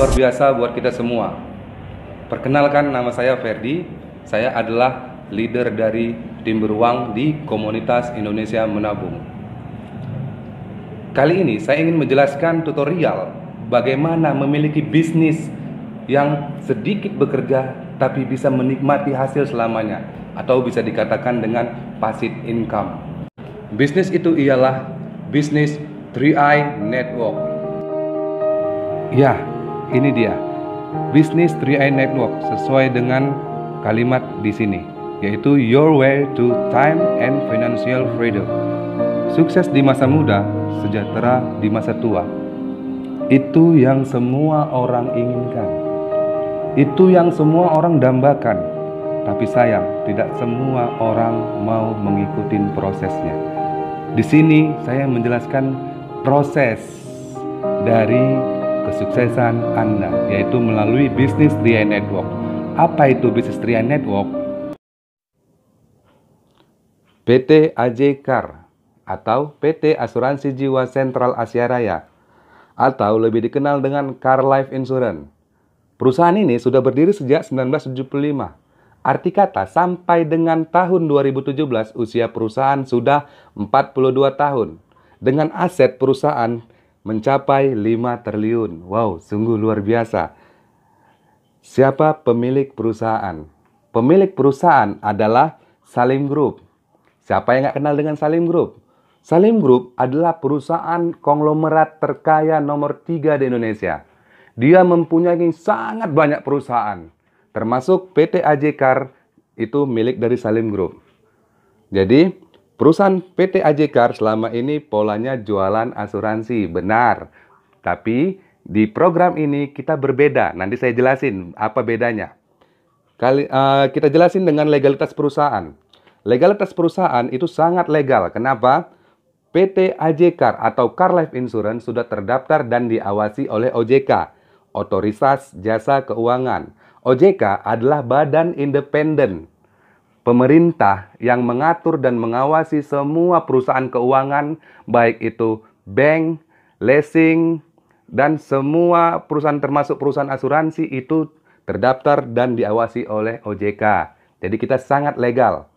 luar biasa buat kita semua. Perkenalkan nama saya Ferdi, saya adalah leader dari tim beruang di Komunitas Indonesia Menabung. Kali ini saya ingin menjelaskan tutorial bagaimana memiliki bisnis yang sedikit bekerja tapi bisa menikmati hasil selamanya atau bisa dikatakan dengan passive income. Bisnis itu ialah bisnis 3i network. Ya, ini dia bisnis 3i Network sesuai dengan kalimat di sini yaitu your way to time and financial freedom. Sukses di masa muda, sejahtera di masa tua. Itu yang semua orang inginkan. Itu yang semua orang dambakan. Tapi sayang, tidak semua orang mau mengikuti prosesnya. Di sini saya menjelaskan proses dari kesuksesan Anda, yaitu melalui bisnis Tria Network. Apa itu bisnis Tria Network? PT AJ Car atau PT Asuransi Jiwa Sentral Asia Raya atau lebih dikenal dengan Car Life Insurance. Perusahaan ini sudah berdiri sejak 1975. Arti kata, sampai dengan tahun 2017 usia perusahaan sudah 42 tahun. Dengan aset perusahaan mencapai 5 triliun. Wow, sungguh luar biasa. Siapa pemilik perusahaan? Pemilik perusahaan adalah Salim Group. Siapa yang nggak kenal dengan Salim Group? Salim Group adalah perusahaan konglomerat terkaya nomor 3 di Indonesia. Dia mempunyai sangat banyak perusahaan, termasuk PT AJKAR itu milik dari Salim Group. Jadi, Perusahaan PT AJKAR selama ini polanya jualan asuransi, benar. Tapi di program ini kita berbeda. Nanti saya jelasin apa bedanya. Kali, uh, kita jelasin dengan legalitas perusahaan. Legalitas perusahaan itu sangat legal. Kenapa? PT AJKAR atau Car Life Insurance sudah terdaftar dan diawasi oleh OJK, Otoritas Jasa Keuangan. OJK adalah badan independen pemerintah yang mengatur dan mengawasi semua perusahaan keuangan, baik itu bank, leasing, dan semua perusahaan termasuk perusahaan asuransi itu terdaftar dan diawasi oleh OJK. Jadi kita sangat legal.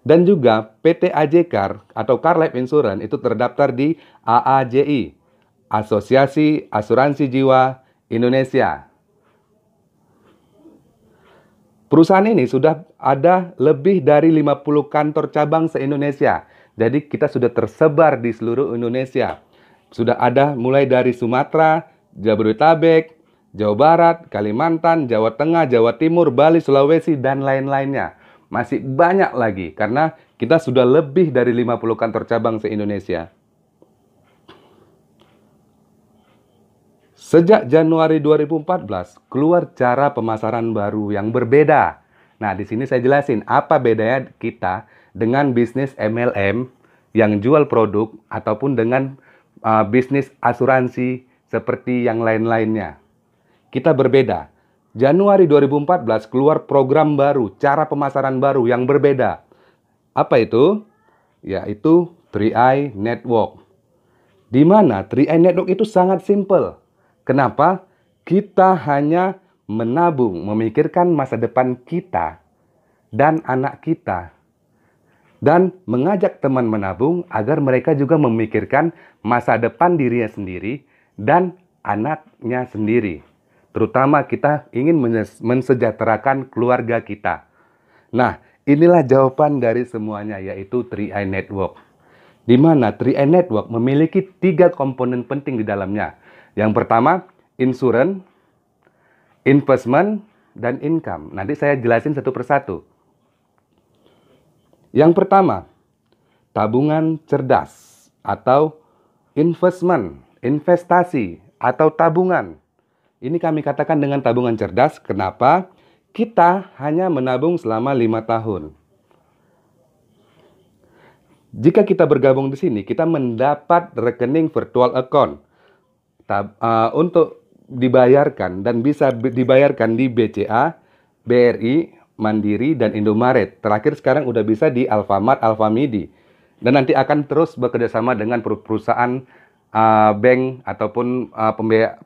Dan juga PT AJKAR atau Car Life Insurance itu terdaftar di AAJI, Asosiasi Asuransi Jiwa Indonesia. Perusahaan ini sudah ada lebih dari 50 kantor cabang se-Indonesia. Jadi kita sudah tersebar di seluruh Indonesia. Sudah ada mulai dari Sumatera, Jabodetabek, Jawa Barat, Kalimantan, Jawa Tengah, Jawa Timur, Bali, Sulawesi, dan lain-lainnya. Masih banyak lagi karena kita sudah lebih dari 50 kantor cabang se-Indonesia. Sejak Januari 2014, keluar cara pemasaran baru yang berbeda. Nah, di sini saya jelasin apa bedanya kita dengan bisnis MLM yang jual produk ataupun dengan uh, bisnis asuransi seperti yang lain-lainnya. Kita berbeda. Januari 2014 keluar program baru, cara pemasaran baru yang berbeda. Apa itu? Yaitu 3i Network. Di mana 3i Network itu sangat simple. Kenapa? Kita hanya menabung, memikirkan masa depan kita dan anak kita. Dan mengajak teman menabung agar mereka juga memikirkan masa depan dirinya sendiri dan anaknya sendiri. Terutama kita ingin mensejahterakan keluarga kita. Nah, inilah jawaban dari semuanya yaitu 3i Network. Di mana 3i Network memiliki tiga komponen penting di dalamnya yang pertama, insurance, investment, dan income. Nanti saya jelasin satu persatu. Yang pertama, tabungan cerdas atau investment, investasi atau tabungan. Ini kami katakan dengan tabungan cerdas. Kenapa? Kita hanya menabung selama lima tahun. Jika kita bergabung di sini, kita mendapat rekening virtual account tab, uh, untuk dibayarkan dan bisa dibayarkan di BCA, BRI, Mandiri, dan Indomaret. Terakhir sekarang udah bisa di Alfamart, Alfamidi. Dan nanti akan terus bekerjasama dengan perusahaan uh, bank ataupun uh,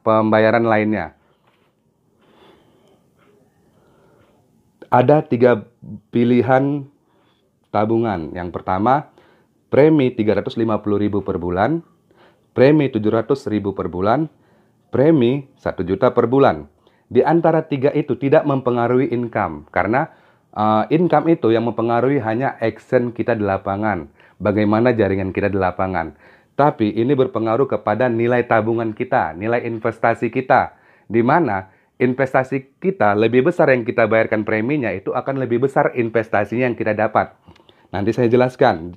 pembayaran lainnya. Ada tiga pilihan tabungan. Yang pertama, premi 350.000 per bulan premi 700.000 per bulan, premi 1 juta per bulan. Di antara tiga itu tidak mempengaruhi income karena uh, income itu yang mempengaruhi hanya action kita di lapangan, bagaimana jaringan kita di lapangan. Tapi ini berpengaruh kepada nilai tabungan kita, nilai investasi kita, di mana investasi kita lebih besar yang kita bayarkan preminya itu akan lebih besar investasinya yang kita dapat. Nanti saya jelaskan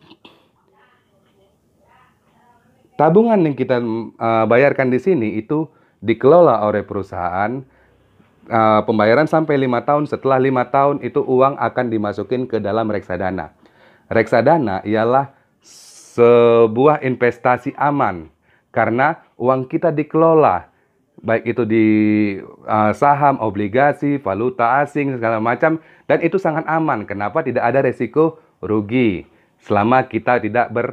tabungan yang kita uh, bayarkan di sini itu dikelola oleh perusahaan uh, pembayaran sampai lima tahun setelah lima tahun itu uang akan dimasukin ke dalam reksadana reksadana ialah sebuah investasi aman karena uang kita dikelola baik itu di uh, saham, obligasi, valuta asing segala macam dan itu sangat aman. Kenapa? Tidak ada resiko rugi selama kita tidak ber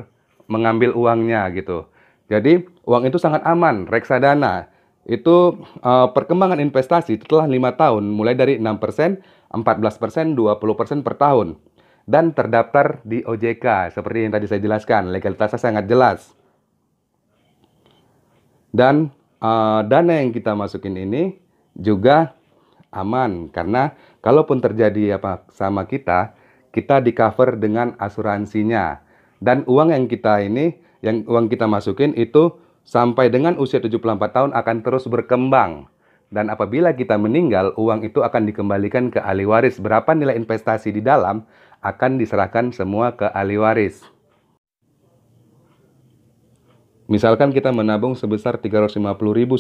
mengambil uangnya gitu. Jadi uang itu sangat aman, reksadana. Itu uh, perkembangan investasi setelah lima tahun mulai dari 6%, 14%, 20% per tahun dan terdaftar di OJK seperti yang tadi saya jelaskan, legalitasnya sangat jelas. Dan uh, dana yang kita masukin ini juga aman karena kalaupun terjadi apa sama kita, kita di cover dengan asuransinya. Dan uang yang kita ini yang uang kita masukin itu sampai dengan usia 74 tahun akan terus berkembang. Dan apabila kita meninggal, uang itu akan dikembalikan ke ahli waris. Berapa nilai investasi di dalam akan diserahkan semua ke ahli waris. Misalkan kita menabung sebesar 350.000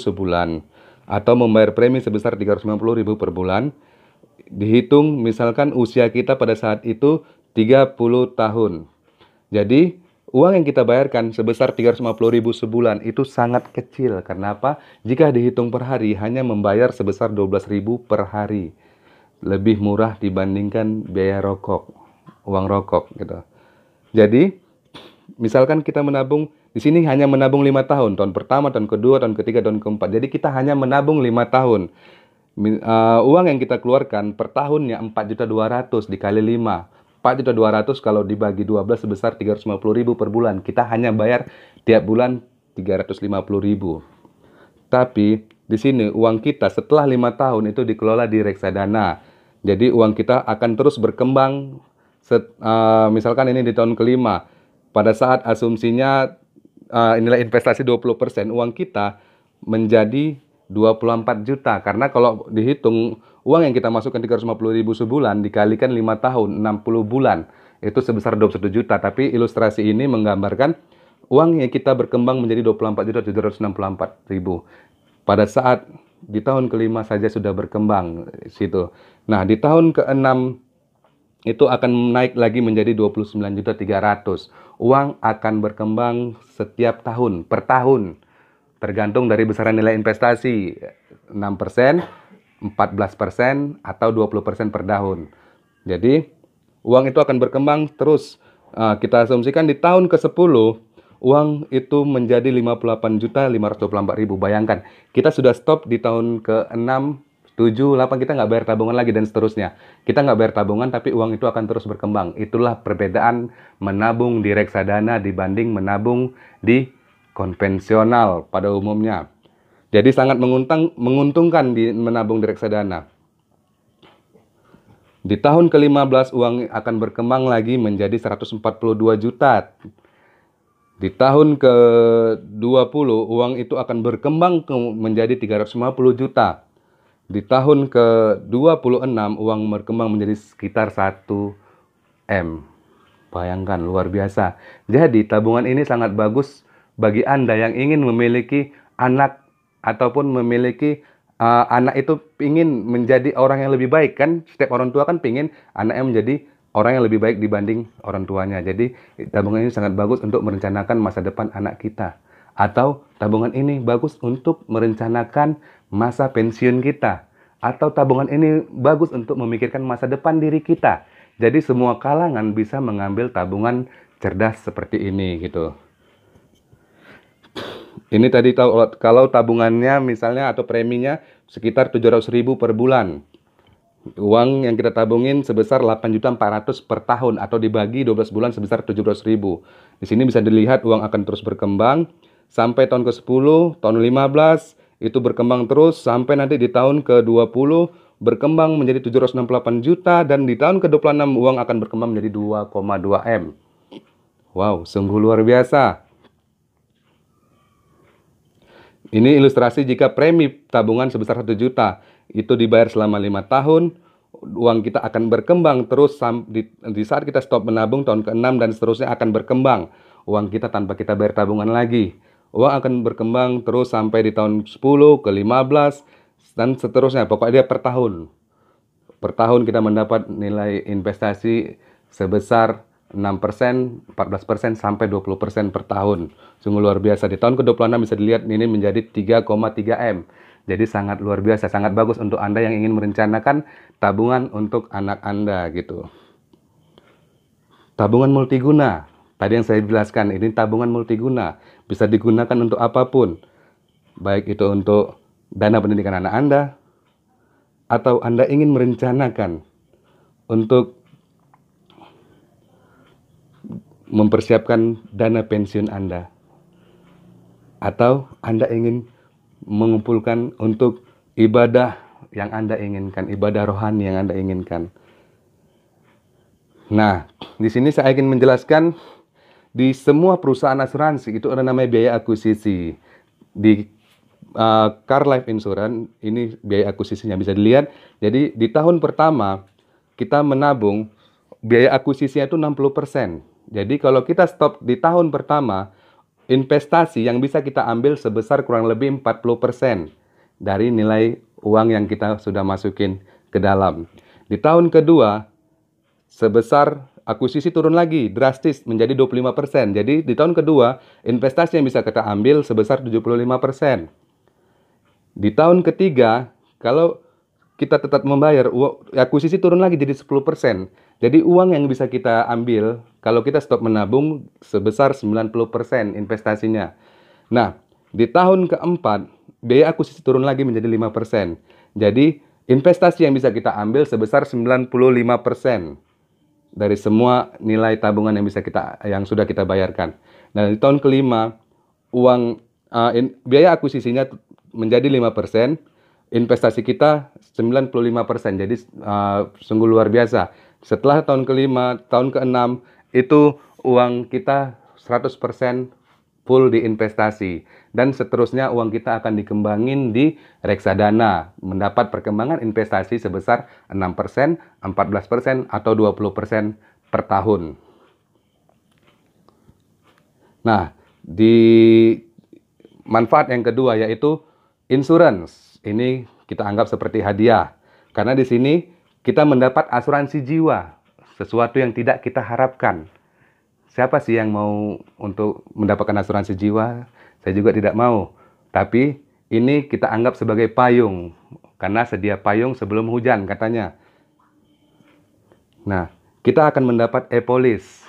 sebulan atau membayar premi sebesar 350.000 per bulan, dihitung misalkan usia kita pada saat itu 30 tahun. Jadi Uang yang kita bayarkan sebesar 350 ribu sebulan itu sangat kecil. Karena apa? Jika dihitung per hari, hanya membayar sebesar 12 ribu per hari. Lebih murah dibandingkan biaya rokok, uang rokok gitu. Jadi, misalkan kita menabung, di sini hanya menabung 5 tahun. Tahun pertama, tahun kedua, tahun ketiga, tahun keempat. Jadi kita hanya menabung 5 tahun. Uh, uang yang kita keluarkan per tahunnya 4.200 dikali 5 4 juta 200 kalau dibagi 12 sebesar 350 ribu per bulan. Kita hanya bayar tiap bulan 350 ribu. Tapi di sini uang kita setelah lima tahun itu dikelola di reksadana. Jadi uang kita akan terus berkembang. Set, uh, misalkan ini di tahun kelima, pada saat asumsinya uh, nilai investasi 20%, uang kita menjadi 24 juta karena kalau dihitung uang yang kita masukkan 350 ribu sebulan dikalikan 5 tahun 60 bulan itu sebesar 21 juta tapi ilustrasi ini menggambarkan uang yang kita berkembang menjadi 24 juta 764 ribu pada saat di tahun kelima saja sudah berkembang situ nah di tahun keenam itu akan naik lagi menjadi 29 juta 300 uang akan berkembang setiap tahun per tahun tergantung dari besaran nilai investasi 6%, 14% atau 20% per tahun. Jadi uang itu akan berkembang terus. Ah, kita asumsikan di tahun ke-10 uang itu menjadi 58.524.000. Bayangkan, kita sudah stop di tahun ke-6 7, 8 kita nggak bayar tabungan lagi dan seterusnya. Kita nggak bayar tabungan tapi uang itu akan terus berkembang. Itulah perbedaan menabung di reksadana dibanding menabung di konvensional pada umumnya. Jadi sangat menguntung, menguntungkan di menabung di reksadana. Di tahun ke-15 uang akan berkembang lagi menjadi 142 juta. Di tahun ke-20 uang itu akan berkembang ke menjadi 350 juta. Di tahun ke-26 uang berkembang menjadi sekitar 1 M. Bayangkan luar biasa. Jadi tabungan ini sangat bagus bagi Anda yang ingin memiliki anak ataupun memiliki uh, anak itu ingin menjadi orang yang lebih baik kan setiap orang tua kan pingin anaknya menjadi orang yang lebih baik dibanding orang tuanya. Jadi tabungan ini sangat bagus untuk merencanakan masa depan anak kita. Atau tabungan ini bagus untuk merencanakan masa pensiun kita. Atau tabungan ini bagus untuk memikirkan masa depan diri kita. Jadi semua kalangan bisa mengambil tabungan cerdas seperti ini gitu. Ini tadi kalau tabungannya misalnya atau preminya sekitar 700 ribu per bulan. Uang yang kita tabungin sebesar 8.400 per tahun atau dibagi 12 bulan sebesar 700.000. ribu. Di sini bisa dilihat uang akan terus berkembang sampai tahun ke-10, tahun 15 itu berkembang terus sampai nanti di tahun ke-20 berkembang menjadi 768 juta dan di tahun ke-26 uang akan berkembang menjadi 2,2 M. Wow, sungguh luar biasa. Ini ilustrasi jika premi tabungan sebesar 1 juta itu dibayar selama lima tahun, uang kita akan berkembang terus di, di saat kita stop menabung tahun ke-6 dan seterusnya akan berkembang. Uang kita tanpa kita bayar tabungan lagi. Uang akan berkembang terus sampai di tahun 10 ke 15 dan seterusnya. Pokoknya dia per tahun. Per tahun kita mendapat nilai investasi sebesar 6%, 14% sampai 20% per tahun. Sungguh luar biasa. Di tahun ke-26 bisa dilihat ini menjadi 3,3 M. Jadi sangat luar biasa, sangat bagus untuk Anda yang ingin merencanakan tabungan untuk anak Anda gitu. Tabungan multiguna. Tadi yang saya jelaskan, ini tabungan multiguna. Bisa digunakan untuk apapun. Baik itu untuk dana pendidikan anak Anda, atau Anda ingin merencanakan untuk mempersiapkan dana pensiun Anda, atau Anda ingin mengumpulkan untuk ibadah yang Anda inginkan, ibadah rohani yang Anda inginkan. Nah, di sini saya ingin menjelaskan di semua perusahaan asuransi itu ada namanya biaya akuisisi. Di uh, Car Life Insurance ini biaya akuisisinya bisa dilihat. Jadi di tahun pertama kita menabung biaya akuisisinya itu jadi kalau kita stop di tahun pertama, investasi yang bisa kita ambil sebesar kurang lebih 40% dari nilai uang yang kita sudah masukin ke dalam. Di tahun kedua, sebesar akuisisi turun lagi drastis menjadi 25%. Jadi di tahun kedua, investasi yang bisa kita ambil sebesar 75%. Di tahun ketiga, kalau kita tetap membayar, akuisisi turun lagi jadi 10%. Jadi uang yang bisa kita ambil kalau kita stop menabung sebesar 90% investasinya. Nah, di tahun keempat, biaya akuisisi turun lagi menjadi 5%. Jadi, investasi yang bisa kita ambil sebesar 95% dari semua nilai tabungan yang bisa kita yang sudah kita bayarkan. Nah, di tahun kelima, uang uh, in, biaya akuisisinya menjadi 5%, investasi kita 95%. Jadi uh, sungguh luar biasa. Setelah tahun kelima, tahun keenam itu uang kita 100% full di investasi dan seterusnya uang kita akan dikembangin di reksadana mendapat perkembangan investasi sebesar 6%, 14% atau 20% per tahun. Nah, di manfaat yang kedua yaitu insurance. Ini kita anggap seperti hadiah karena di sini kita mendapat asuransi jiwa sesuatu yang tidak kita harapkan. Siapa sih yang mau untuk mendapatkan asuransi jiwa? Saya juga tidak mau. Tapi ini kita anggap sebagai payung karena sedia payung sebelum hujan katanya. Nah, kita akan mendapat e-polis.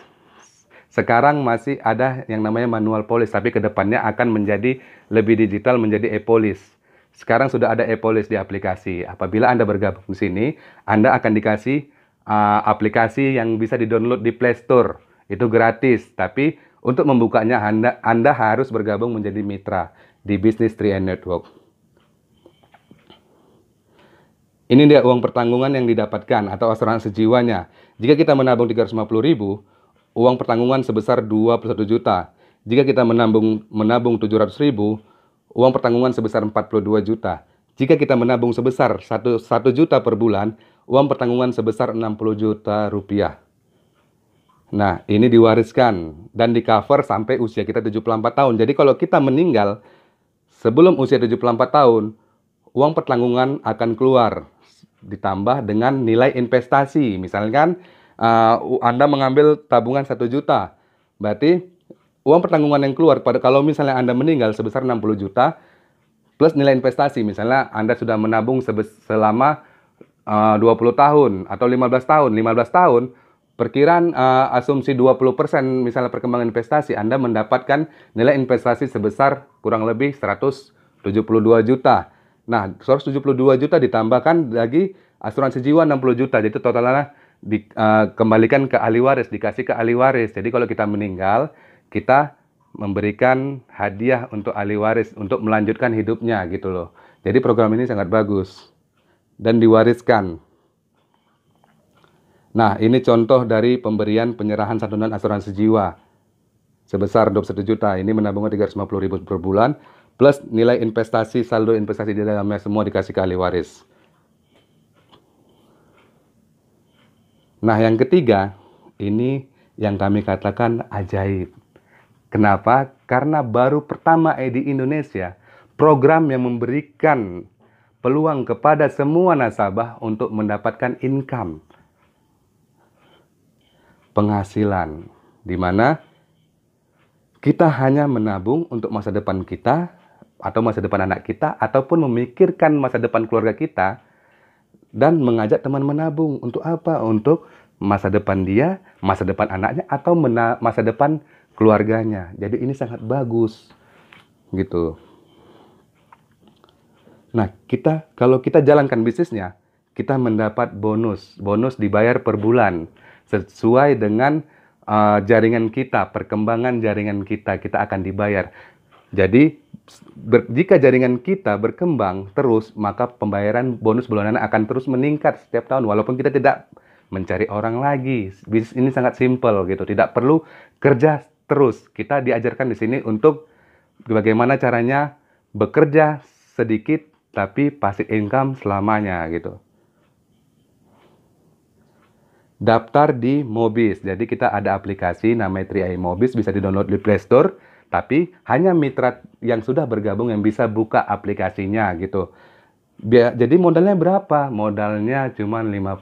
Sekarang masih ada yang namanya manual polis, tapi kedepannya akan menjadi lebih digital menjadi e-polis. Sekarang sudah ada e-polis di aplikasi. Apabila Anda bergabung di sini, Anda akan dikasih uh, aplikasi yang bisa di download di Play Store. Itu gratis, tapi untuk membukanya Anda, Anda harus bergabung menjadi mitra di Business 3N Network. Ini dia uang pertanggungan yang didapatkan atau asuransi jiwanya. Jika kita menabung 350 ribu, uang pertanggungan sebesar 21 juta. Jika kita menabung, menabung 700 ribu, uang pertanggungan sebesar 42 juta. Jika kita menabung sebesar 1, 1 juta per bulan, uang pertanggungan sebesar 60 juta rupiah. Nah, ini diwariskan dan di cover sampai usia kita 74 tahun. Jadi kalau kita meninggal sebelum usia 74 tahun, uang pertanggungan akan keluar ditambah dengan nilai investasi. Misalkan uh, eh, Anda mengambil tabungan 1 juta, berarti uang pertanggungan yang keluar pada kalau misalnya Anda meninggal sebesar 60 juta plus nilai investasi. Misalnya Anda sudah menabung selama 20 eh, tahun atau 15 tahun, 15 tahun perkiraan uh, asumsi 20% misalnya perkembangan investasi Anda mendapatkan nilai investasi sebesar kurang lebih 172 juta. Nah, 172 juta ditambahkan lagi asuransi jiwa 60 juta. Jadi totalnya dikembalikan eh, uh, ke ahli waris, dikasih ke ahli waris. Jadi kalau kita meninggal, kita memberikan hadiah untuk ahli waris untuk melanjutkan hidupnya gitu loh. Jadi program ini sangat bagus dan diwariskan. Nah, ini contoh dari pemberian penyerahan santunan asuransi jiwa sebesar 21 juta. Ini menabungnya 350 ribu per bulan plus nilai investasi saldo investasi di dalamnya semua dikasih ke ahli waris. Nah, yang ketiga ini yang kami katakan ajaib. Kenapa? Karena baru pertama di Indonesia program yang memberikan peluang kepada semua nasabah untuk mendapatkan income penghasilan di mana kita hanya menabung untuk masa depan kita atau masa depan anak kita ataupun memikirkan masa depan keluarga kita dan mengajak teman menabung untuk apa? Untuk masa depan dia, masa depan anaknya atau masa depan keluarganya. Jadi ini sangat bagus gitu. Nah, kita kalau kita jalankan bisnisnya, kita mendapat bonus. Bonus dibayar per bulan sesuai dengan uh, jaringan kita, perkembangan jaringan kita, kita akan dibayar. Jadi ber, jika jaringan kita berkembang terus, maka pembayaran bonus bulanan akan terus meningkat setiap tahun walaupun kita tidak mencari orang lagi. Bisnis ini sangat simpel gitu, tidak perlu kerja terus. Kita diajarkan di sini untuk bagaimana caranya bekerja sedikit tapi passive income selamanya gitu. Daftar di Mobis. Jadi kita ada aplikasi namanya 3i Mobis bisa di-download di Play Store, tapi hanya mitra yang sudah bergabung yang bisa buka aplikasinya gitu. Biar, jadi modalnya berapa? Modalnya cuma 50.000.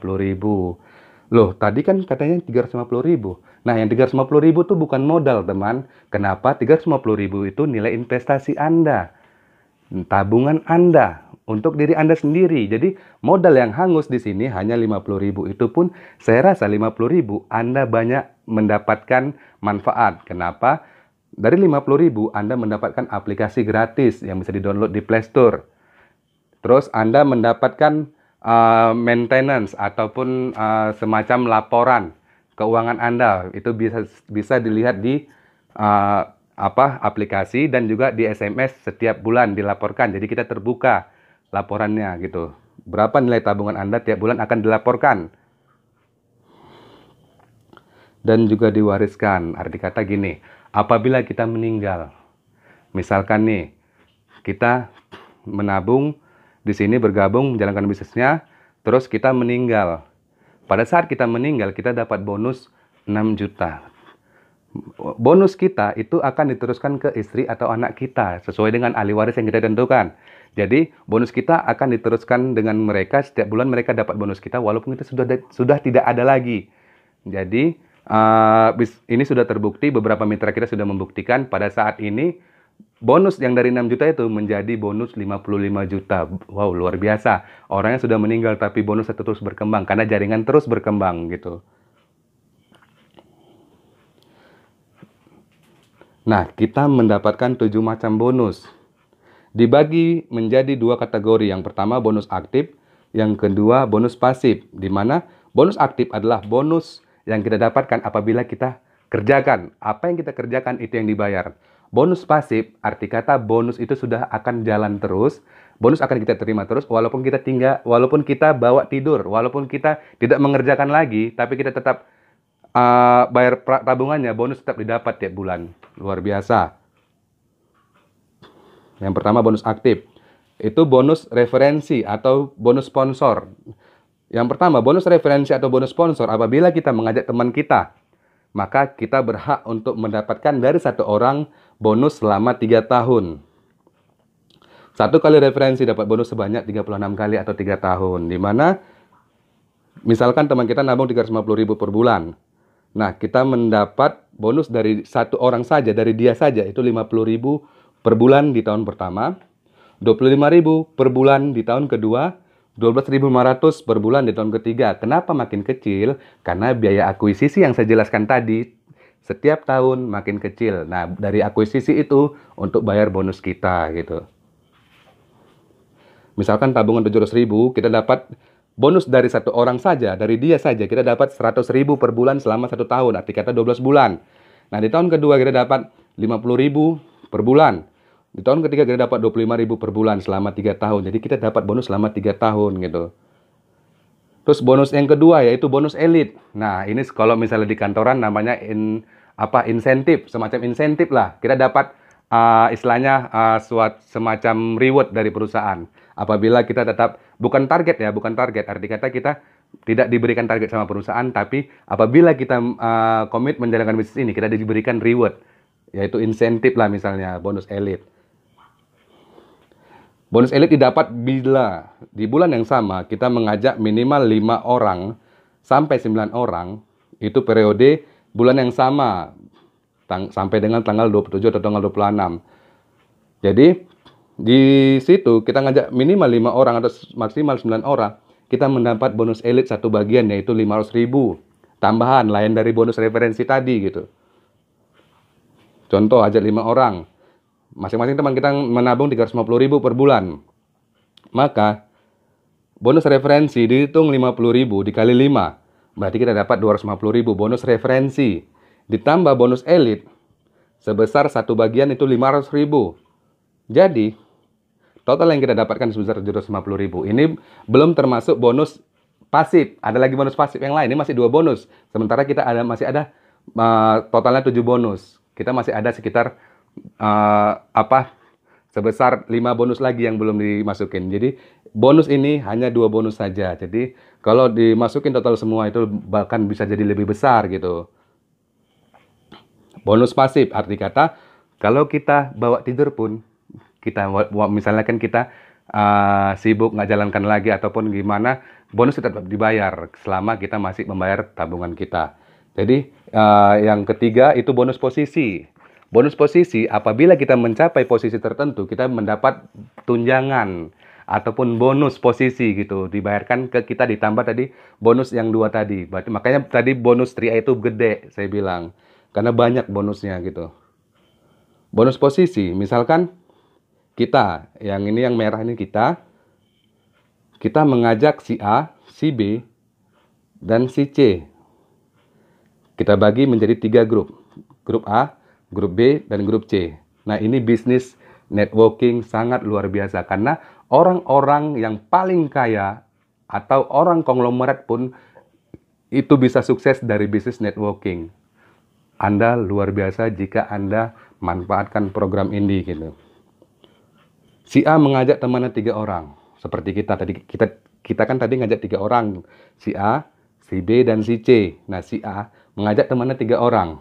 Loh, tadi kan katanya 350.000. Nah, yang 350.000 itu bukan modal, teman. Kenapa? 350.000 itu nilai investasi Anda tabungan Anda untuk diri Anda sendiri. Jadi modal yang hangus di sini hanya 50.000 itu pun saya rasa 50.000 Anda banyak mendapatkan manfaat. Kenapa? Dari 50.000 Anda mendapatkan aplikasi gratis yang bisa di-download di Play Store. Terus Anda mendapatkan uh, maintenance ataupun uh, semacam laporan keuangan Anda. Itu bisa bisa dilihat di uh, apa aplikasi dan juga di SMS setiap bulan dilaporkan. Jadi kita terbuka laporannya gitu. Berapa nilai tabungan Anda tiap bulan akan dilaporkan. Dan juga diwariskan. Arti kata gini, apabila kita meninggal, misalkan nih, kita menabung di sini bergabung menjalankan bisnisnya, terus kita meninggal. Pada saat kita meninggal, kita dapat bonus 6 juta. Bonus kita itu akan diteruskan ke istri atau anak kita sesuai dengan ahli waris yang kita tentukan. Jadi bonus kita akan diteruskan dengan mereka setiap bulan mereka dapat bonus kita walaupun kita sudah sudah tidak ada lagi. Jadi uh, ini sudah terbukti beberapa mitra kita sudah membuktikan pada saat ini bonus yang dari 6 juta itu menjadi bonus 55 juta. Wow, luar biasa. Orangnya sudah meninggal tapi bonusnya terus berkembang karena jaringan terus berkembang gitu. Nah, kita mendapatkan tujuh macam bonus dibagi menjadi dua kategori. Yang pertama bonus aktif, yang kedua bonus pasif, di mana bonus aktif adalah bonus yang kita dapatkan apabila kita kerjakan. Apa yang kita kerjakan itu yang dibayar. Bonus pasif, arti kata bonus itu sudah akan jalan terus, bonus akan kita terima terus walaupun kita tinggal walaupun kita bawa tidur, walaupun kita tidak mengerjakan lagi, tapi kita tetap uh, bayar tabungannya, bonus tetap didapat tiap bulan. Luar biasa. Yang pertama bonus aktif. Itu bonus referensi atau bonus sponsor. Yang pertama, bonus referensi atau bonus sponsor apabila kita mengajak teman kita, maka kita berhak untuk mendapatkan dari satu orang bonus selama 3 tahun. Satu kali referensi dapat bonus sebanyak 36 kali atau 3 tahun. Di mana misalkan teman kita nabung 350 ribu per bulan. Nah, kita mendapat bonus dari satu orang saja, dari dia saja itu 50 ribu per bulan di tahun pertama, 25.000 per bulan di tahun kedua, 12.500 per bulan di tahun ketiga. Kenapa makin kecil? Karena biaya akuisisi yang saya jelaskan tadi setiap tahun makin kecil. Nah, dari akuisisi itu untuk bayar bonus kita gitu. Misalkan tabungan 700.000, kita dapat bonus dari satu orang saja, dari dia saja kita dapat 100.000 per bulan selama satu tahun, arti kata 12 bulan. Nah, di tahun kedua kita dapat 50.000 per bulan. Di tahun ketiga kita dapat 25 ribu per bulan selama 3 tahun. Jadi kita dapat bonus selama 3 tahun gitu. Terus bonus yang kedua yaitu bonus elit. Nah ini kalau misalnya di kantoran namanya in, apa insentif, semacam insentif lah. Kita dapat uh, istilahnya uh, suat, semacam reward dari perusahaan. Apabila kita tetap, bukan target ya, bukan target. Arti kata kita tidak diberikan target sama perusahaan, tapi apabila kita uh, komit menjalankan bisnis ini, kita diberikan reward, yaitu insentif lah misalnya, bonus elit. Bonus elit didapat bila di bulan yang sama kita mengajak minimal 5 orang sampai 9 orang itu periode bulan yang sama sampai dengan tanggal 27 atau tanggal 26. Jadi di situ kita ngajak minimal 5 orang atau maksimal 9 orang, kita mendapat bonus elit satu bagian yaitu 500.000 tambahan lain dari bonus referensi tadi gitu. Contoh ajak 5 orang, masing-masing teman kita menabung 350 ribu per bulan. Maka bonus referensi dihitung 50 ribu dikali 5. Berarti kita dapat 250 ribu bonus referensi. Ditambah bonus elit sebesar satu bagian itu 500 ribu. Jadi total yang kita dapatkan sebesar 750 ribu. Ini belum termasuk bonus pasif. Ada lagi bonus pasif yang lain. Ini masih dua bonus. Sementara kita ada masih ada uh, totalnya 7 bonus. Kita masih ada sekitar uh, apa sebesar 5 bonus lagi yang belum dimasukin. Jadi bonus ini hanya dua bonus saja. Jadi kalau dimasukin total semua itu bahkan bisa jadi lebih besar gitu. Bonus pasif arti kata kalau kita bawa tidur pun kita misalnya kan kita uh, sibuk nggak jalankan lagi ataupun gimana bonus tetap dibayar selama kita masih membayar tabungan kita. Jadi uh, yang ketiga itu bonus posisi. Bonus posisi apabila kita mencapai posisi tertentu kita mendapat tunjangan ataupun bonus posisi gitu dibayarkan ke kita ditambah tadi bonus yang dua tadi berarti makanya tadi bonus 3A itu gede saya bilang karena banyak bonusnya gitu bonus posisi misalkan kita yang ini yang merah ini kita kita mengajak si A si B dan si C kita bagi menjadi tiga grup grup A grup B, dan grup C. Nah, ini bisnis networking sangat luar biasa karena orang-orang yang paling kaya atau orang konglomerat pun itu bisa sukses dari bisnis networking. Anda luar biasa jika Anda manfaatkan program ini gitu. Si A mengajak temannya tiga orang, seperti kita tadi kita kita kan tadi ngajak tiga orang, si A, si B dan si C. Nah si A mengajak temannya tiga orang,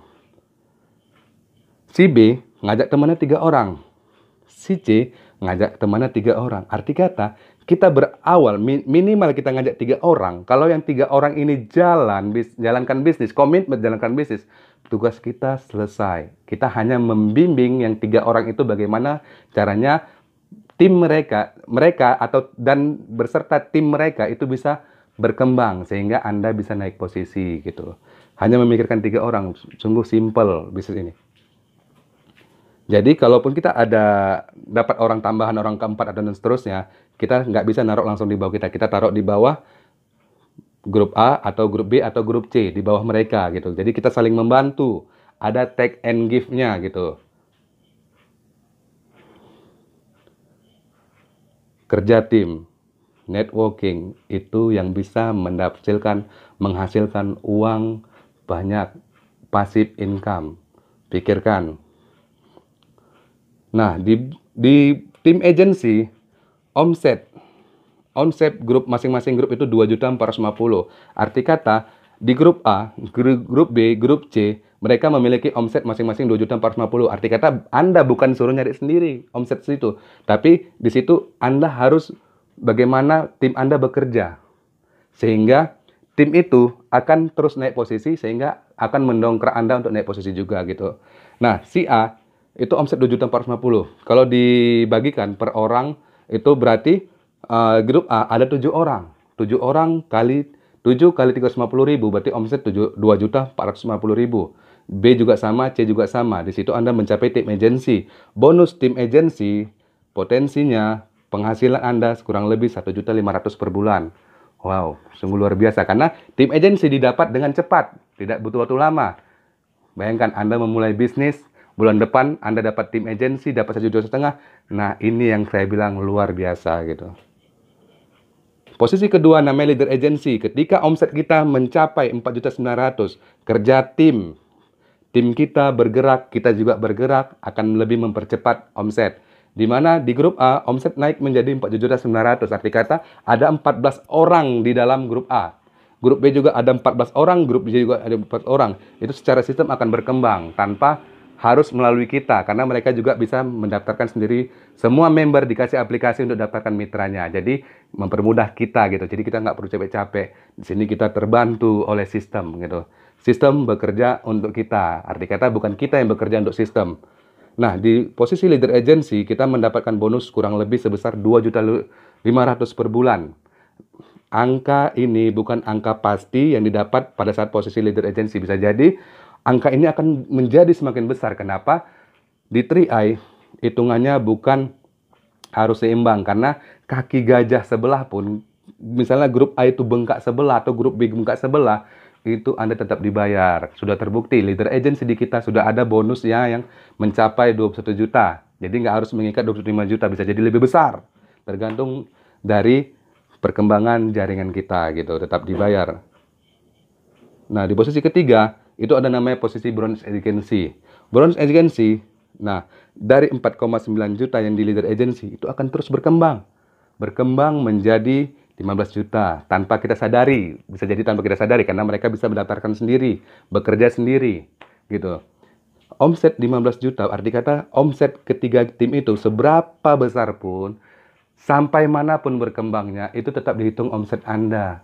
Si B ngajak temannya tiga orang. Si C ngajak temannya tiga orang. Arti kata, kita berawal minimal kita ngajak tiga orang. Kalau yang tiga orang ini jalan, bis, jalankan bisnis, komitmen jalankan bisnis, tugas kita selesai. Kita hanya membimbing yang tiga orang itu bagaimana caranya tim mereka, mereka atau dan berserta tim mereka itu bisa berkembang sehingga Anda bisa naik posisi gitu. Hanya memikirkan tiga orang, sungguh simple bisnis ini. Jadi kalaupun kita ada dapat orang tambahan orang keempat atau dan seterusnya, kita nggak bisa naruh langsung di bawah kita. Kita taruh di bawah grup A atau grup B atau grup C di bawah mereka gitu. Jadi kita saling membantu. Ada take and give-nya gitu. Kerja tim, networking itu yang bisa mendapatkan menghasilkan uang banyak pasif income. Pikirkan, Nah, di di tim agency omset omset grup masing-masing grup itu juta puluh Arti kata di grup A, grup grup B, grup C, mereka memiliki omset masing-masing juta puluh Arti kata Anda bukan suruh nyari sendiri omset situ, tapi di situ Anda harus bagaimana tim Anda bekerja. Sehingga tim itu akan terus naik posisi sehingga akan mendongkrak Anda untuk naik posisi juga gitu. Nah, si A itu omset 2 juta 450. Kalau dibagikan per orang itu berarti uh, grup A ada 7 orang. 7 orang kali 7 kali 350.000 berarti omset 7, 2 juta B juga sama, C juga sama. Di situ Anda mencapai tim agency. Bonus tim agency potensinya penghasilan Anda kurang lebih juta 1.500 per bulan. Wow, sungguh luar biasa karena tim agency didapat dengan cepat, tidak butuh waktu lama. Bayangkan Anda memulai bisnis bulan depan Anda dapat tim agensi, dapat satu juta setengah. Nah, ini yang saya bilang luar biasa gitu. Posisi kedua namanya leader agency. Ketika omset kita mencapai juta 4.900, kerja tim. Tim kita bergerak, kita juga bergerak akan lebih mempercepat omset. Di mana di grup A omset naik menjadi juta 4.900. Arti kata ada 14 orang di dalam grup A. Grup B juga ada 14 orang, grup B juga ada 14 orang. Itu secara sistem akan berkembang tanpa harus melalui kita karena mereka juga bisa mendaftarkan sendiri semua member dikasih aplikasi untuk daftarkan mitranya jadi mempermudah kita gitu jadi kita nggak perlu capek-capek di sini kita terbantu oleh sistem gitu sistem bekerja untuk kita arti kata bukan kita yang bekerja untuk sistem nah di posisi leader agency kita mendapatkan bonus kurang lebih sebesar 2.500 per bulan angka ini bukan angka pasti yang didapat pada saat posisi leader agency bisa jadi angka ini akan menjadi semakin besar. Kenapa? Di 3i, hitungannya bukan harus seimbang. Karena kaki gajah sebelah pun, misalnya grup A itu bengkak sebelah atau grup B bengkak sebelah, itu Anda tetap dibayar. Sudah terbukti, leader agency di kita sudah ada bonusnya yang mencapai 21 juta. Jadi nggak harus mengikat 25 juta, bisa jadi lebih besar. Tergantung dari perkembangan jaringan kita gitu, tetap dibayar. Nah, di posisi ketiga, itu ada namanya posisi bronze agency. Bronze agency, nah dari 4,9 juta yang di leader agency itu akan terus berkembang. Berkembang menjadi 15 juta tanpa kita sadari, bisa jadi tanpa kita sadari karena mereka bisa mendaftarkan sendiri, bekerja sendiri gitu. Omset 15 juta arti kata omset ketiga tim itu seberapa besar pun sampai manapun berkembangnya itu tetap dihitung omset Anda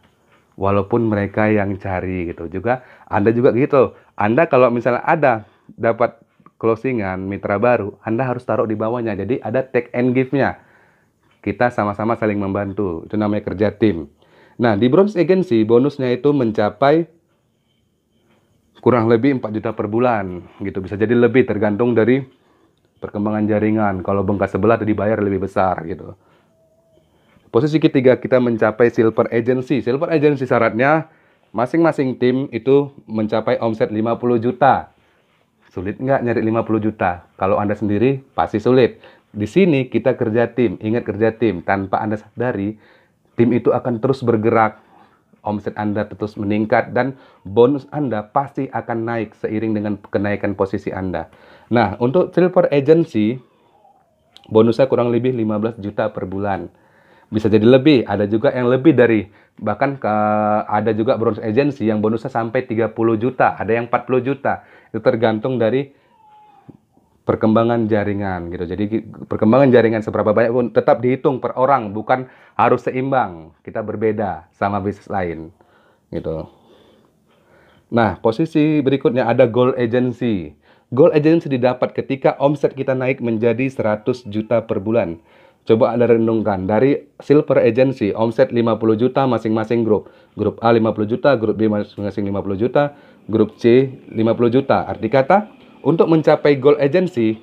walaupun mereka yang cari gitu juga Anda juga gitu Anda kalau misalnya ada dapat closingan mitra baru Anda harus taruh di bawahnya jadi ada take and give-nya kita sama-sama saling membantu itu namanya kerja tim nah di Bronze Agency bonusnya itu mencapai kurang lebih 4 juta per bulan gitu bisa jadi lebih tergantung dari perkembangan jaringan kalau bengkak sebelah tadi bayar lebih besar gitu Posisi ketiga kita mencapai silver agency. Silver agency syaratnya masing-masing tim itu mencapai omset 50 juta. Sulit nggak nyari 50 juta? Kalau Anda sendiri pasti sulit. Di sini kita kerja tim, ingat kerja tim. Tanpa Anda sadari, tim itu akan terus bergerak. Omset Anda terus meningkat dan bonus Anda pasti akan naik seiring dengan kenaikan posisi Anda. Nah, untuk silver agency, bonusnya kurang lebih 15 juta per bulan bisa jadi lebih, ada juga yang lebih dari bahkan ke, ada juga bronze agency yang bonusnya sampai 30 juta, ada yang 40 juta. Itu tergantung dari perkembangan jaringan gitu. Jadi perkembangan jaringan seberapa banyak pun tetap dihitung per orang, bukan harus seimbang. Kita berbeda sama bisnis lain gitu. Nah, posisi berikutnya ada goal agency. Goal agency didapat ketika omset kita naik menjadi 100 juta per bulan. Coba Anda renungkan, dari Silver Agency, omset 50 juta masing-masing grup. Grup A 50 juta, grup B masing-masing 50 juta, grup C 50 juta. Arti kata, untuk mencapai goal agency,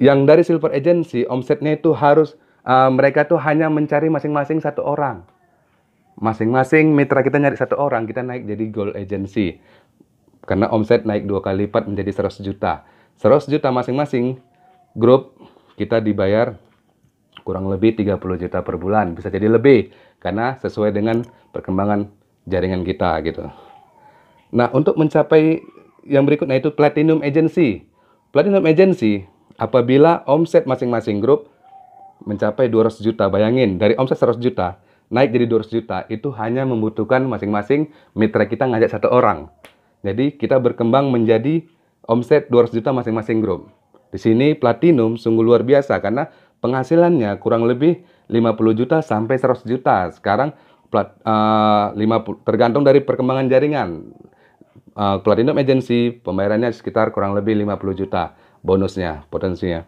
yang dari Silver Agency, omsetnya itu harus, uh, mereka tuh hanya mencari masing-masing satu orang. Masing-masing mitra kita nyari satu orang, kita naik jadi goal agency. Karena omset naik dua kali lipat menjadi 100 juta. 100 juta masing-masing grup kita dibayar kurang lebih 30 juta per bulan bisa jadi lebih karena sesuai dengan perkembangan jaringan kita gitu nah untuk mencapai yang berikutnya itu platinum agency platinum agency apabila omset masing-masing grup mencapai 200 juta bayangin dari omset 100 juta naik jadi 200 juta itu hanya membutuhkan masing-masing mitra kita ngajak satu orang jadi kita berkembang menjadi omset 200 juta masing-masing grup di sini platinum sungguh luar biasa karena penghasilannya kurang lebih 50 juta sampai 100 juta. Sekarang plat, eh, uh, 50 tergantung dari perkembangan jaringan. Uh, eh, Platinum Agency pembayarannya sekitar kurang lebih 50 juta bonusnya potensinya.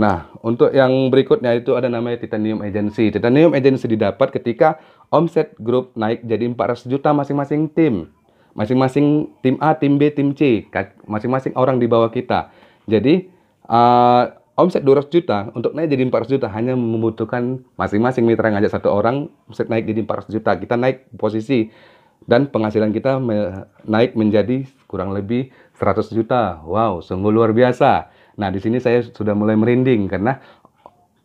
Nah, untuk yang berikutnya itu ada namanya Titanium Agency. Titanium Agency didapat ketika omset grup naik jadi 400 juta masing-masing tim. Masing-masing tim A, tim B, tim C, masing-masing orang di bawah kita. Jadi uh, omset 200 juta untuk naik jadi 400 juta hanya membutuhkan masing-masing mitra ngajak satu orang omset naik jadi 400 juta kita naik posisi dan penghasilan kita naik menjadi kurang lebih 100 juta wow sungguh luar biasa nah di sini saya sudah mulai merinding karena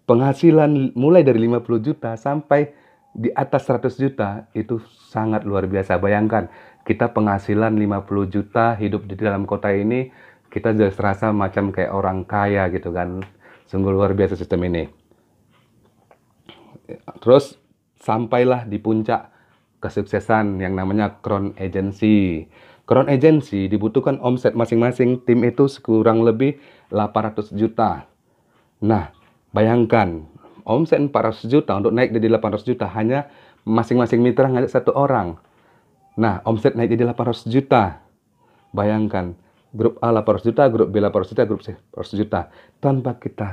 penghasilan mulai dari 50 juta sampai di atas 100 juta itu sangat luar biasa bayangkan kita penghasilan 50 juta hidup di dalam kota ini kita jelas terasa macam kayak orang kaya gitu kan. Sungguh luar biasa sistem ini. Terus sampailah di puncak kesuksesan yang namanya Crown Agency. Crown Agency dibutuhkan omset masing-masing tim itu kurang lebih 800 juta. Nah, bayangkan omset 400 juta untuk naik jadi 800 juta hanya masing-masing mitra ngajak satu orang. Nah, omset naik jadi 800 juta. Bayangkan, grup A 800 juta, grup B 800 juta, grup C 800 juta. Tanpa kita,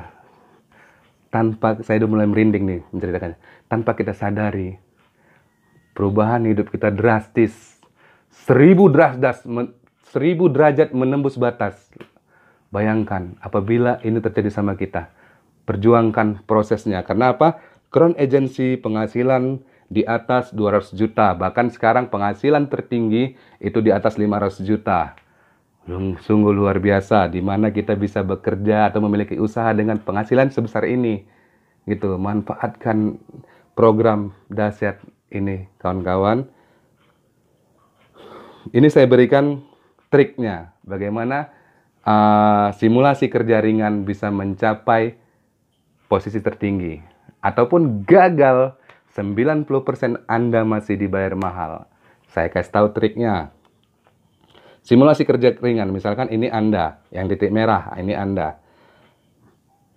tanpa saya udah mulai merinding nih menceritakannya. Tanpa kita sadari, perubahan hidup kita drastis. Seribu drastis, seribu derajat menembus batas. Bayangkan apabila ini terjadi sama kita. Perjuangkan prosesnya. Karena apa? Crown agency penghasilan di atas 200 juta. Bahkan sekarang penghasilan tertinggi itu di atas 500 juta sungguh luar biasa di mana kita bisa bekerja atau memiliki usaha dengan penghasilan sebesar ini gitu manfaatkan program dasyat ini kawan-kawan ini saya berikan triknya bagaimana uh, simulasi kerja ringan bisa mencapai posisi tertinggi ataupun gagal 90% Anda masih dibayar mahal saya kasih tahu triknya Simulasi kerja ringan, misalkan ini Anda, yang titik merah, ah, ini Anda.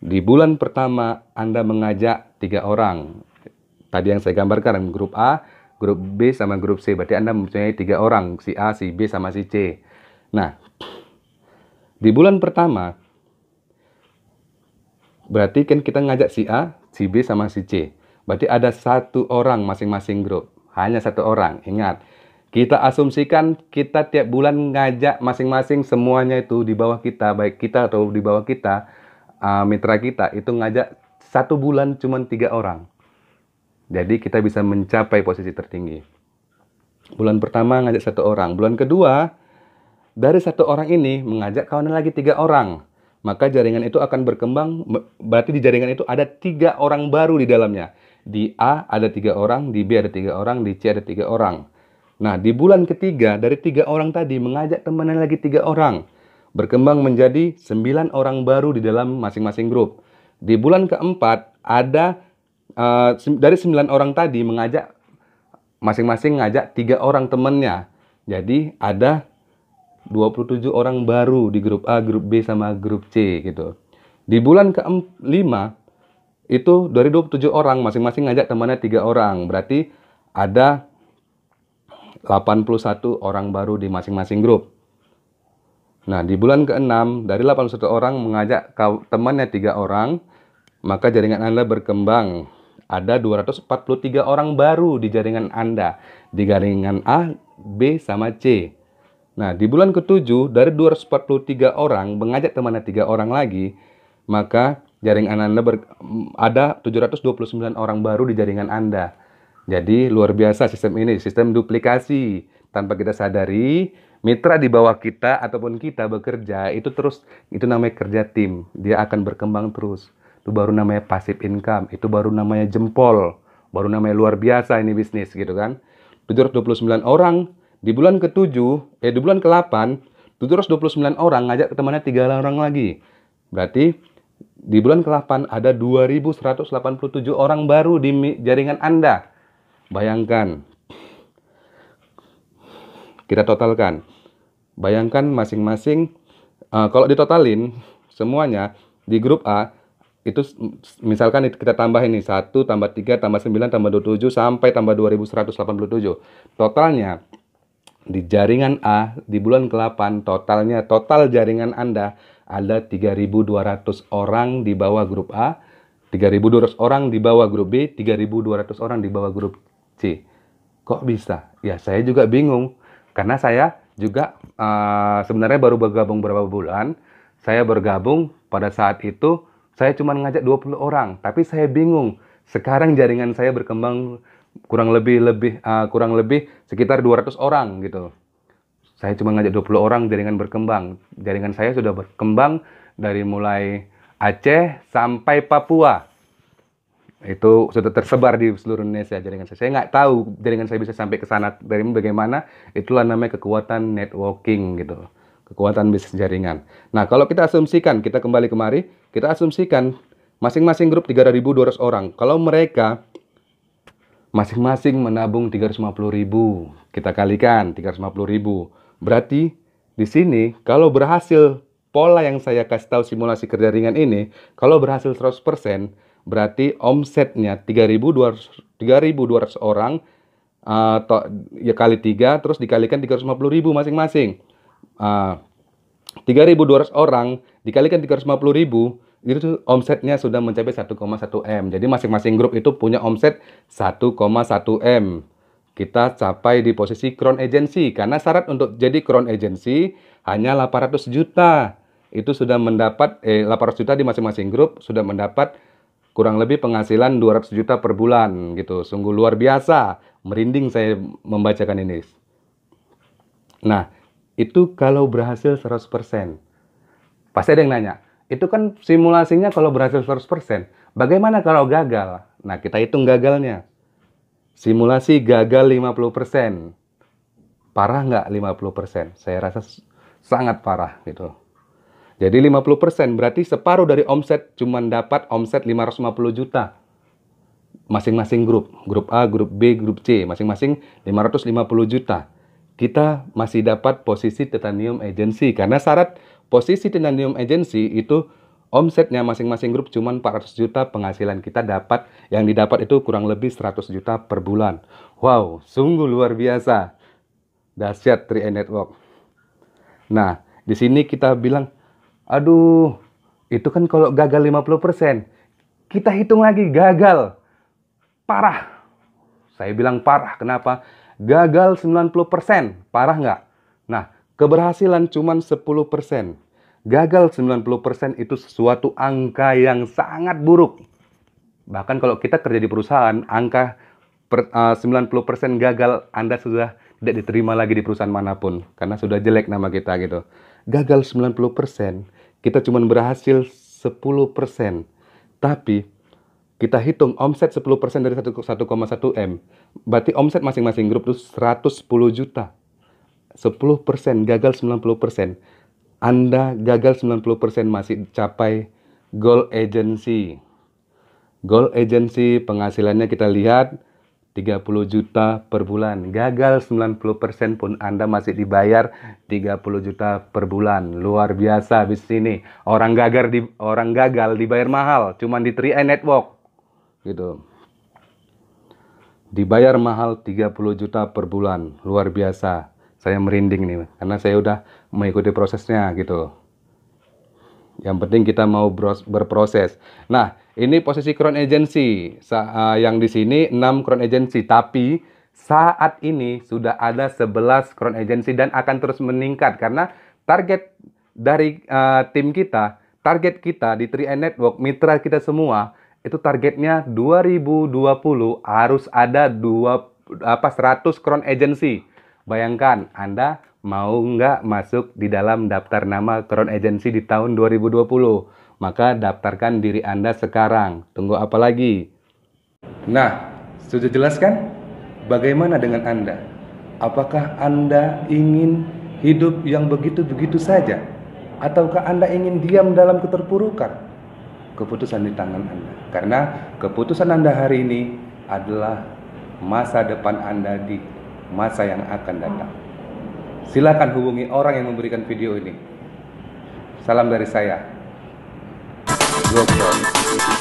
Di bulan pertama Anda mengajak tiga orang. Tadi yang saya gambarkan grup A, grup B sama grup C. Berarti Anda mempunyai tiga orang, si A, si B sama si C. Nah, di bulan pertama berarti kan kita ngajak si A, si B sama si C. Berarti ada satu orang masing-masing grup, hanya satu orang. Ingat, kita asumsikan kita tiap bulan ngajak masing-masing semuanya itu di bawah kita, baik kita atau di bawah kita, uh, mitra kita itu ngajak satu bulan cuma tiga orang. Jadi kita bisa mencapai posisi tertinggi. Bulan pertama ngajak satu orang, bulan kedua dari satu orang ini mengajak kawan lagi tiga orang. Maka jaringan itu akan berkembang, berarti di jaringan itu ada tiga orang baru di dalamnya. Di A ada tiga orang, di B ada tiga orang, di C ada tiga orang Nah, di bulan ketiga dari tiga orang tadi mengajak temannya lagi tiga orang. Berkembang menjadi sembilan orang baru di dalam masing-masing grup. Di bulan keempat, ada uh, dari sembilan orang tadi mengajak masing-masing ngajak tiga orang temannya. Jadi ada 27 orang baru di grup A, grup B, sama grup C gitu. Di bulan ke-5 itu dari 27 orang masing-masing ngajak temannya tiga orang berarti ada 81 orang baru di masing-masing grup. Nah, di bulan ke-6 dari 81 orang mengajak temannya tiga orang, maka jaringan Anda berkembang. Ada 243 orang baru di jaringan Anda, di jaringan A, B, sama C. Nah, di bulan ke-7 dari 243 orang mengajak temannya tiga orang lagi, maka jaringan Anda ber, ada 729 orang baru di jaringan Anda. Jadi luar biasa sistem ini, sistem duplikasi. Tanpa kita sadari, mitra di bawah kita ataupun kita bekerja itu terus itu namanya kerja tim. Dia akan berkembang terus. Itu baru namanya pasif income, itu baru namanya jempol, baru namanya luar biasa ini bisnis gitu kan. 729 orang di bulan ke-7, eh di bulan ke-8 729 orang ngajak ke temannya 3 orang lagi. Berarti di bulan ke-8 ada 2187 orang baru di jaringan Anda Bayangkan, kita totalkan. Bayangkan masing-masing, uh, kalau ditotalin semuanya di grup A, itu misalkan kita tambah ini 1 tambah 3 tambah 9 tambah 27 sampai tambah 2187. Totalnya di jaringan A di bulan ke-8 totalnya total jaringan Anda ada 3.200 orang di bawah grup A, 3.200 orang di bawah grup B, 3.200 orang di bawah grup C. Kok bisa? Ya saya juga bingung karena saya juga uh, sebenarnya baru bergabung beberapa bulan. Saya bergabung pada saat itu saya cuma ngajak 20 orang, tapi saya bingung. Sekarang jaringan saya berkembang kurang lebih lebih uh, kurang lebih sekitar 200 orang gitu. Saya cuma ngajak 20 orang jaringan berkembang. Jaringan saya sudah berkembang dari mulai Aceh sampai Papua itu sudah tersebar di seluruh Indonesia jaringan saya. Saya nggak tahu jaringan saya bisa sampai ke sana dari bagaimana. Itulah namanya kekuatan networking gitu. Kekuatan bisnis jaringan. Nah, kalau kita asumsikan, kita kembali kemari, kita asumsikan masing-masing grup 3.200 orang. Kalau mereka masing-masing menabung 350.000, kita kalikan 350.000. Berarti di sini kalau berhasil pola yang saya kasih tahu simulasi kerja ringan ini, kalau berhasil 100%, berarti omsetnya 3.200 ratus orang atau uh, eh, ya kali tiga terus dikalikan 350.000 masing-masing. Uh, ah, 3.200 orang dikalikan 350.000 itu omsetnya sudah mencapai 1,1 M. Jadi masing-masing grup itu punya omset 1,1 M. Kita capai di posisi crown agency karena syarat untuk jadi crown agency hanya 800 juta. Itu sudah mendapat eh 800 juta di masing-masing grup sudah mendapat kurang lebih penghasilan 200 juta per bulan gitu. Sungguh luar biasa. Merinding saya membacakan ini. Nah, itu kalau berhasil 100%. Pasti ada yang nanya, itu kan simulasinya kalau berhasil 100%. Bagaimana kalau gagal? Nah, kita hitung gagalnya. Simulasi gagal 50%. Parah nggak 50%? Saya rasa sangat parah gitu jadi 50% berarti separuh dari omset cuma dapat omset 550 juta. Masing-masing grup, grup A, grup B, grup C, masing-masing 550 juta. Kita masih dapat posisi Titanium Agency karena syarat posisi Titanium Agency itu omsetnya masing-masing grup cuma 400 juta, penghasilan kita dapat yang didapat itu kurang lebih 100 juta per bulan. Wow, sungguh luar biasa. Dahsyat 3 Network. Nah, di sini kita bilang Aduh, itu kan kalau gagal 50%. Kita hitung lagi gagal. Parah. Saya bilang parah. Kenapa? Gagal 90%. Parah nggak? Nah, keberhasilan cuma 10%. Gagal 90% itu sesuatu angka yang sangat buruk. Bahkan kalau kita kerja di perusahaan, angka per, eh, uh, 90% gagal Anda sudah tidak diterima lagi di perusahaan manapun karena sudah jelek nama kita gitu. Gagal 90% kita cuma berhasil 10%. Tapi kita hitung omset 10% dari 1,1 M. Berarti omset masing-masing grup itu 110 juta. 10% gagal 90%. Anda gagal 90% masih capai goal agency. Goal agency penghasilannya kita lihat 30 juta per bulan. Gagal 90% pun Anda masih dibayar 30 juta per bulan. Luar biasa di ini. Orang gagal di orang gagal dibayar mahal cuman di 3 network. Gitu. Dibayar mahal 30 juta per bulan. Luar biasa. Saya merinding nih karena saya udah mengikuti prosesnya gitu. Yang penting kita mau berproses. Nah, ini posisi crown agency Sa eh, yang di sini 6 crown agency, tapi saat ini sudah ada 11 crown agency dan akan terus meningkat karena target dari uh, tim kita, target kita di 3 Network, mitra kita semua itu targetnya 2020 harus ada dua apa 100 crown agency. Bayangkan Anda mau nggak masuk di dalam daftar nama Crown Agency di tahun 2020? maka daftarkan diri Anda sekarang. Tunggu apa lagi? Nah, sudah jelas kan? Bagaimana dengan Anda? Apakah Anda ingin hidup yang begitu-begitu saja? Ataukah Anda ingin diam dalam keterpurukan? Keputusan di tangan Anda. Karena keputusan Anda hari ini adalah masa depan Anda di masa yang akan datang. Silakan hubungi orang yang memberikan video ini. Salam dari saya, your turn.